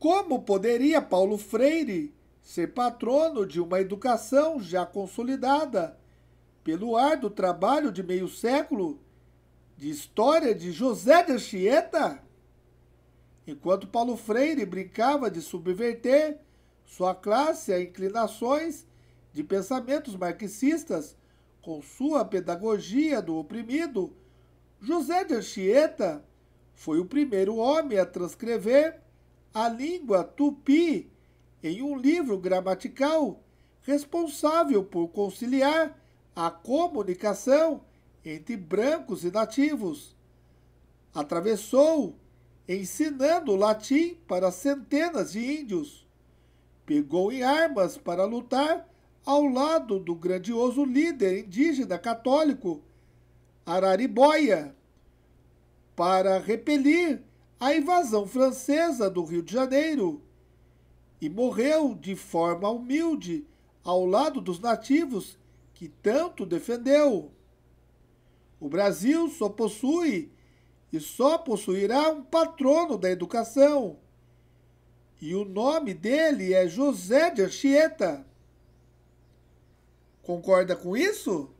Como poderia Paulo Freire ser patrono de uma educação já consolidada pelo ar do trabalho de meio século de história de José de Anchieta? Enquanto Paulo Freire brincava de subverter sua classe a inclinações de pensamentos marxistas com sua pedagogia do oprimido, José de Anchieta foi o primeiro homem a transcrever a língua tupi em um livro gramatical responsável por conciliar a comunicação entre brancos e nativos. Atravessou, ensinando latim para centenas de índios. Pegou em armas para lutar ao lado do grandioso líder indígena católico Araribóia para repelir a invasão francesa do Rio de Janeiro e morreu de forma humilde ao lado dos nativos que tanto defendeu. O Brasil só possui e só possuirá um patrono da educação. E o nome dele é José de Anchieta. Concorda com isso?